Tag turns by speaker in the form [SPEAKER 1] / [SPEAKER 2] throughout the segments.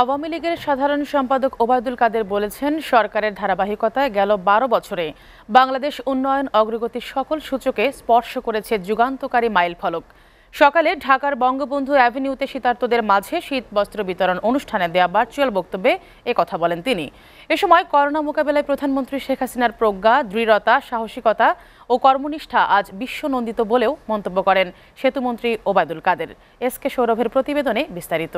[SPEAKER 1] আওয়ামী লীগের সাধারণ সম্পাদক ওবায়দুল কাদের বলেছেন সরকারের ধারাবাহিকতায় গেল বারো বছরে বাংলাদেশ উন্নয়ন অগ্রগতির সকল সূচকে স্পর্শ করেছে যুগান্তকারী মাইল ফলক সকালে ঢাকার বঙ্গবন্ধু অ্যাভিনিউতে শীতার্থদের মাঝে শীত বস্ত্র বিতরণ অনুষ্ঠানে দেয়া ভার্চুয়াল বক্তব্যে কথা বলেন তিনি এ সময় করোনা মোকাবেলায় প্রধানমন্ত্রী শেখ হাসিনার প্রজ্ঞা দৃঢ়তা সাহসিকতা ও কর্মনিষ্ঠা আজ বিশ্বনন্দিত বলেও মন্তব্য করেন সেতুমন্ত্রী ওবায়দুল কাদের এস কে সৌরভের প্রতিবেদনে বিস্তারিত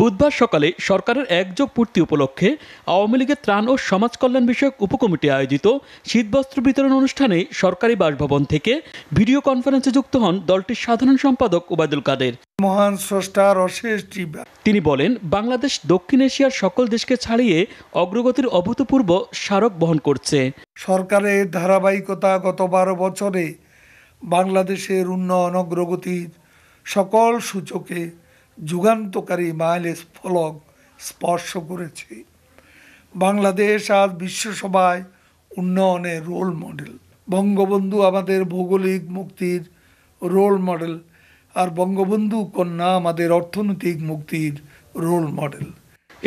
[SPEAKER 2] বুধবার সকালে সরকারের একযোগ পূর্তি উপলক্ষে আওয়ামী লীগের ত্রাণ ও সমাজ কল্যাণ বিষয়ক উপকমিটি আয়োজিত শীতবস্ত্র বিতরণ অনুষ্ঠানে সরকারি বাসভবন থেকে ভিডিও কনফারেন্সে যুক্ত হন দলটির সাধারণ সম্পাদক ওবায়দুল কাদের মহান স্রষ্টার অশেষ তিনি বলেন বাংলাদেশ দক্ষিণ এশিয়ার সকল দেশকে ছাড়িয়ে অগ্রগতির অভূতপূর্ব স্মারক বহন করছে সরকারের ধারাবাহিকতা গত
[SPEAKER 3] বারো বছরে বাংলাদেশের উন্নয়ন অগ্রগতির সকল সূচকে যুগান্তকারী মাইলের ফলক স্পর্শ করেছে বাংলাদেশ আজ বিশ্বসভায় উন্নয়নের রোল মডেল বঙ্গবন্ধু আমাদের ভৌগোলিক মুক্তির রোল মডেল আর বঙ্গবন্ধু কন্যা আমাদের অর্থনৈতিক মুক্তির রোল মডেল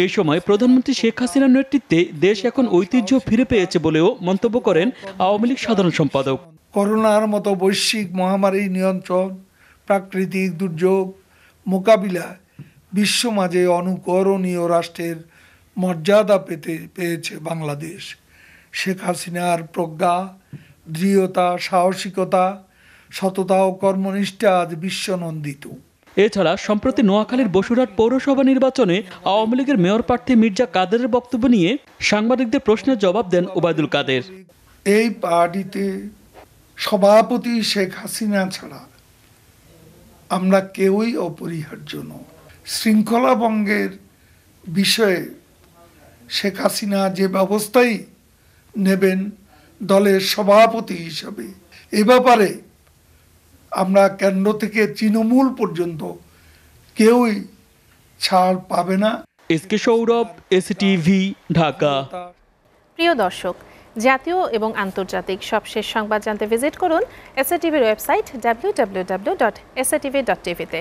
[SPEAKER 2] এই সময় প্রধানমন্ত্রী শেখ হাসিনার নেতৃত্বে দেশ এখন ঐতিহ্য ফিরে পেয়েছে বলেও মন্তব্য করেন আওয়ামী লীগ সাধারণ সম্পাদক
[SPEAKER 3] করোনার মতো বৈশ্বিক মহামারী নিয়ন্ত্রণ প্রাকৃতিক দুর্যোগ মোকাবিলায় বিশ্ব মাঝে অনুকরণীয় রাষ্ট্রের মর্যাদা পেতে পেয়েছে বাংলাদেশ শেখ হাসিনার প্রজ্ঞা দৃঢ়তা সাহসিকতা সততা ও কর্মনিষ্ঠা আজ বিশ্বনন্দিত
[SPEAKER 2] এছাড়া সম্প্রতি নোয়াখালীর বসুরহাট পৌরসভা নির্বাচনে আওয়ামী লীগের মেয়র প্রার্থী মির্জা কাদেরের বক্তব্য নিয়ে সাংবাদিকদের প্রশ্নের জবাব দেন ওবায়দুল কাদের
[SPEAKER 3] এই পার্টিতে সভাপতি শেখ হাসিনা ছাড়া আমরা কেউই অপরিহার্য নয় শৃঙ্খলা ভঙ্গের বিষয়ে শেখ হাসিনা যে ব্যবস্থাই নেবেন দলের সভাপতি হিসাবে এ ব্যাপারে আমরা কেন্দ্র থেকে তৃণমূল পর্যন্ত
[SPEAKER 2] কেউই ছাড় পাবে না S K Sourav S Dhaka
[SPEAKER 4] প্রিয় দর্শক জাতীয় এবং আন্তর্জাতিক সবশেষ সংবাদ জানতে ভিজিট করুন এসএটিভির website W W W dot SATV dot টিভিতে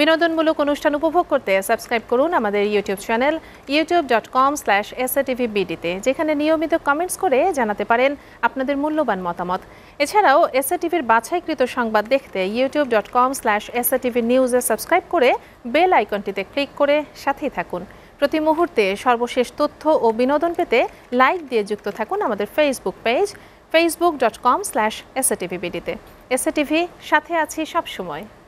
[SPEAKER 4] বিনোদনমূলক অনুষ্ঠান উপভোগ করতে সাবস্ক্রাইব করুন আমাদের YouTube channel YouTube dot com slash SATV বিডিতে যেখানে নিয়মিত কমেন্টস করে জানাতে পারেন আপনাদের মূল্যবান মতামত এছাড়াও এসএটিভির বাছাইকৃত সংবাদ দেখতে YouTube dot com slash SATV নিউজে সাবস্ক্রাইব করে বেল আইকনটিতে ক্লিক করে সাথেই থাকুন প্রতি মুহূর্তে সর্বশেষ তথ্য ও বিনোদন পেতে লাইক দিয়ে যুক্ত থাকুন আমাদের Facebook page Facebook dot com slash SA SATV সাথে আছি সবসময়